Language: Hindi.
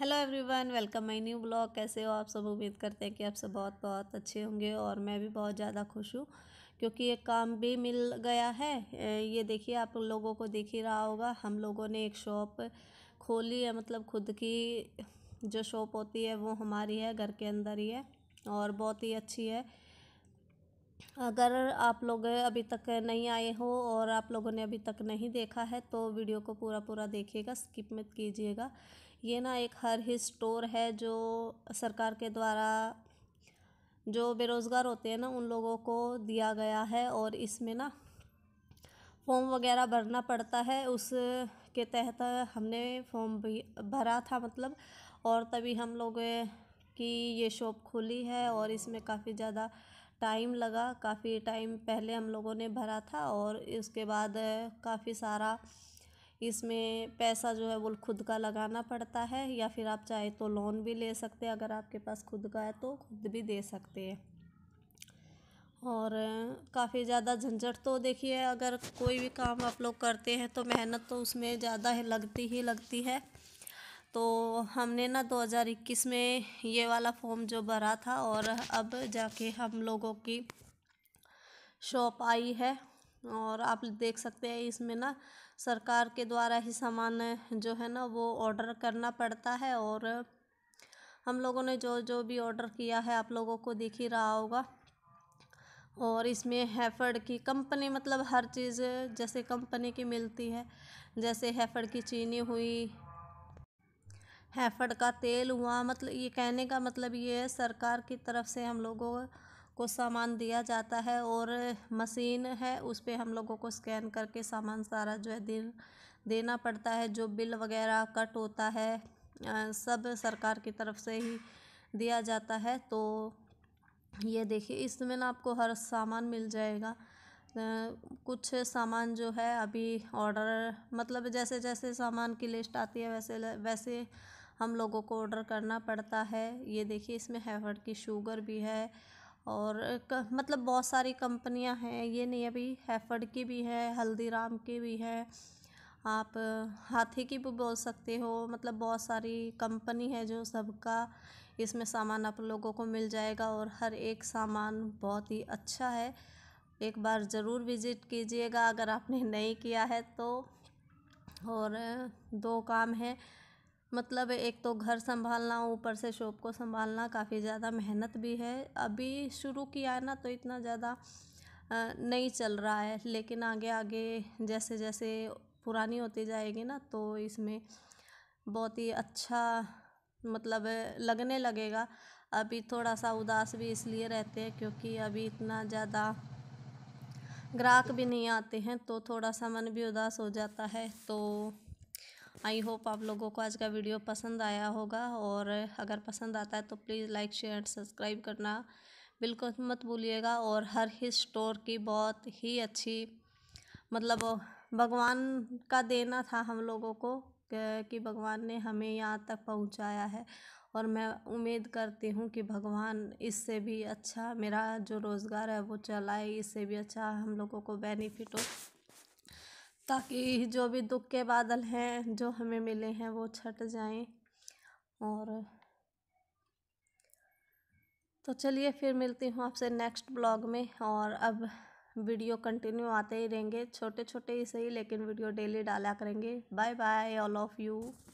hello everyone welcome my new blog कैसे हो आप सब उम्मीद करते हैं कि आप सब बहुत बहुत अच्छे होंगे और मैं भी बहुत ज़्यादा खुश हूँ क्योंकि एक काम भी मिल गया है ये देखिए आप लोगों को देख ही रहा होगा हम लोगों ने एक शॉप खोली है मतलब खुद की जो शॉप होती है वो हमारी है घर के अंदर ही है और बहुत ही अच्छी है अगर आप लोग अभी तक नहीं आए हो और आप लोगों ने अभी तक नहीं देखा है तो वीडियो को पूरा पूरा देखिएगा स्किप मत कीजिएगा ये ना एक हर ही स्टोर है जो सरकार के द्वारा जो बेरोज़गार होते हैं ना उन लोगों को दिया गया है और इसमें ना फॉर्म वगैरह भरना पड़ता है उस के तहत हमने फॉर्म भरा था मतलब और तभी हम लोग की ये शॉप खुली है और इसमें काफ़ी ज़्यादा टाइम लगा काफ़ी टाइम पहले हम लोगों ने भरा था और उसके बाद काफ़ी सारा इसमें पैसा जो है वो खुद का लगाना पड़ता है या फिर आप चाहे तो लोन भी ले सकते हैं अगर आपके पास खुद का है तो खुद भी दे सकते हैं और काफ़ी ज़्यादा झंझट तो देखिए अगर कोई भी काम आप लोग करते हैं तो मेहनत तो उसमें ज़्यादा ही लगती ही लगती है तो हमने ना 2021 में ये वाला फॉर्म जो भरा था और अब जाके हम लोगों की शॉप आई है और आप देख सकते हैं इसमें ना सरकार के द्वारा ही सामान जो है ना वो ऑर्डर करना पड़ता है और हम लोगों ने जो जो भी ऑर्डर किया है आप लोगों को दिख ही रहा होगा और इसमें हैफड़ की कंपनी मतलब हर चीज़ जैसे कंपनी की मिलती है जैसे हैफड़ की चीनी हुई हैफड़ का तेल हुआ मतलब ये कहने का मतलब ये है सरकार की तरफ से हम लोगों को सामान दिया जाता है और मशीन है उस पर हम लोगों को स्कैन करके सामान सारा जो है दे देना पड़ता है जो बिल वगैरह कट होता है सब सरकार की तरफ से ही दिया जाता है तो ये देखिए इसमें ना आपको हर सामान मिल जाएगा कुछ सामान जो है अभी ऑर्डर मतलब जैसे जैसे सामान की लिस्ट आती है वैसे वैसे हम लोगों को ऑर्डर करना पड़ता है ये देखिए इसमें हैवर्ड की शुगर भी है और मतलब बहुत सारी कंपनियां हैं ये नहीं अभी हैफ़ड की भी है हल्दीराम की भी है आप हाथी की भी बोल सकते हो मतलब बहुत सारी कंपनी है जो सबका इसमें सामान आप लोगों को मिल जाएगा और हर एक सामान बहुत ही अच्छा है एक बार ज़रूर विज़िट कीजिएगा अगर आपने नहीं किया है तो और दो काम है मतलब एक तो घर संभालना ऊपर से शॉप को संभालना काफ़ी ज़्यादा मेहनत भी है अभी शुरू किया है ना तो इतना ज़्यादा नहीं चल रहा है लेकिन आगे आगे जैसे जैसे पुरानी होती जाएगी ना तो इसमें बहुत ही अच्छा मतलब लगने लगेगा अभी थोड़ा सा उदास भी इसलिए रहते हैं क्योंकि अभी इतना ज़्यादा ग्राहक भी नहीं आते हैं तो थोड़ा सा मन भी उदास हो जाता है तो आई होप आप लोगों को आज का वीडियो पसंद आया होगा और अगर पसंद आता है तो please like share and subscribe करना बिल्कुल मत भूलिएगा और हर ही स्टोर की बहुत ही अच्छी मतलब भगवान का देना था हम लोगों को कि भगवान ने हमें यहाँ तक पहुँचाया है और मैं उम्मीद करती हूँ कि भगवान इससे भी अच्छा मेरा जो रोज़गार है वो चलाए इससे भी अच्छा हम लोगों को बेनिफिट हो ताकि जो भी दुख के बादल हैं जो हमें मिले हैं वो छट जाएं और तो चलिए फिर मिलती हूँ आपसे नेक्स्ट ब्लॉग में और अब वीडियो कंटिन्यू आते ही रहेंगे छोटे छोटे ही सही लेकिन वीडियो डेली डाला करेंगे bye bye all of you